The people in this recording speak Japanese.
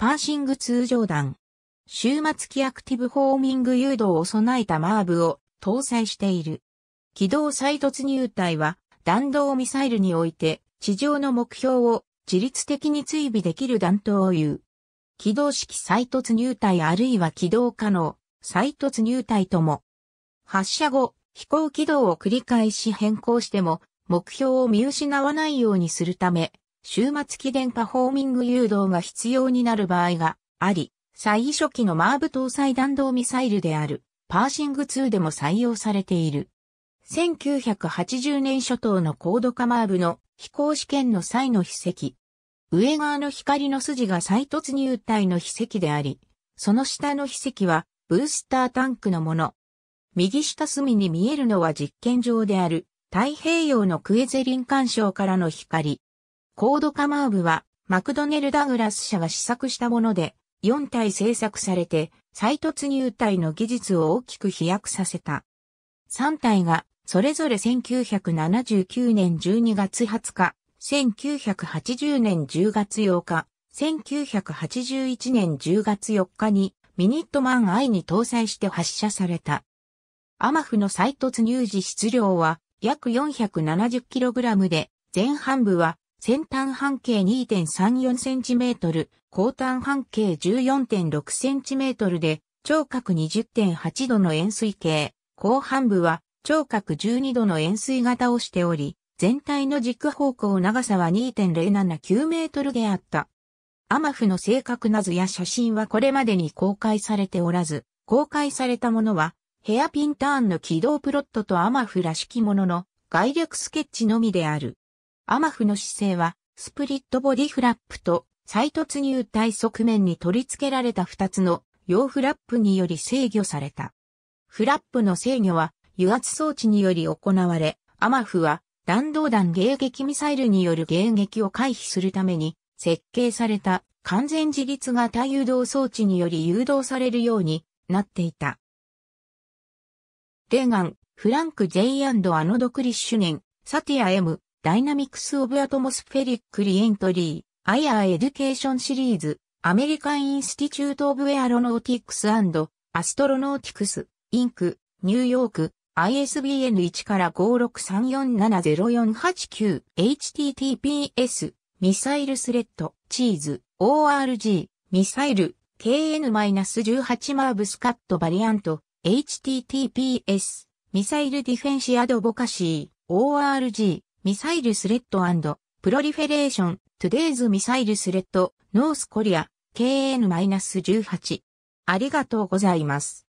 パーシング通常弾。終末期アクティブホーミング誘導を備えたマーブを搭載している。機動再突入隊は弾道ミサイルにおいて地上の目標を自律的に追尾できる弾頭を言う。機動式再突入隊あるいは機動可能再突入隊とも。発射後、飛行軌道を繰り返し変更しても目標を見失わないようにするため、終末期電パフォーミング誘導が必要になる場合があり、最初期のマーブ搭載弾道ミサイルであるパーシング2でも採用されている。1980年初頭の高度化マーブの飛行試験の際の秘跡。上側の光の筋が再突入体の秘跡であり、その下の秘跡はブースタータンクのもの。右下隅に見えるのは実験場である太平洋のクエゼリン干渉からの光。コードカマーブは、マクドネル・ダグラス社が試作したもので、4体製作されて、再突入体の技術を大きく飛躍させた。3体が、それぞれ1979年12月20日、1980年10月8日、1981年10月4日にミニットマン I に搭載して発射された。アマフの再突入時質量は約 470kg で、前半部は先端半径 2.34cm、後端半径 14.6cm で、聴覚20.8度の円錐形、後半部は聴覚12度の円錐型をしており、全体の軸方向長さは2.079メートルであった。アマフの正確な図や写真はこれまでに公開されておらず、公開されたものは、ヘアピンターンの軌道プロットとアマフらしきものの概略スケッチのみである。アマフの姿勢は、スプリットボディフラップと、再突入体側面に取り付けられた2つの洋フラップにより制御された。フラップの制御は油圧装置により行われ、アマフは弾道弾迎撃ミサイルによる迎撃を回避するために設計された完全自立型誘導装置により誘導されるようになっていた。レーガン、フランク・イ・アノド・クリッシュネン、サティア・ム、ダイナミクス・オブ・アトモスフェリック・リエントリー、アイアー・エデュケーションシリーズ、アメリカン・インスティチュート・オブ・エアロノーティックス・アストロノーティクス、インク、ニューヨーク、ISBN1 から56347048 9HTTPS、ミサイルスレッド、チーズ、ORG、ミサイル、KN-18 マーブスカットバリアント、HTTPS、ミサイルディフェンシアドボカシー、ORG、ミサイルスレッドプロリフェレーション、トゥデイズミサイルスレッド、ノースコリア、KN-18。ありがとうございます。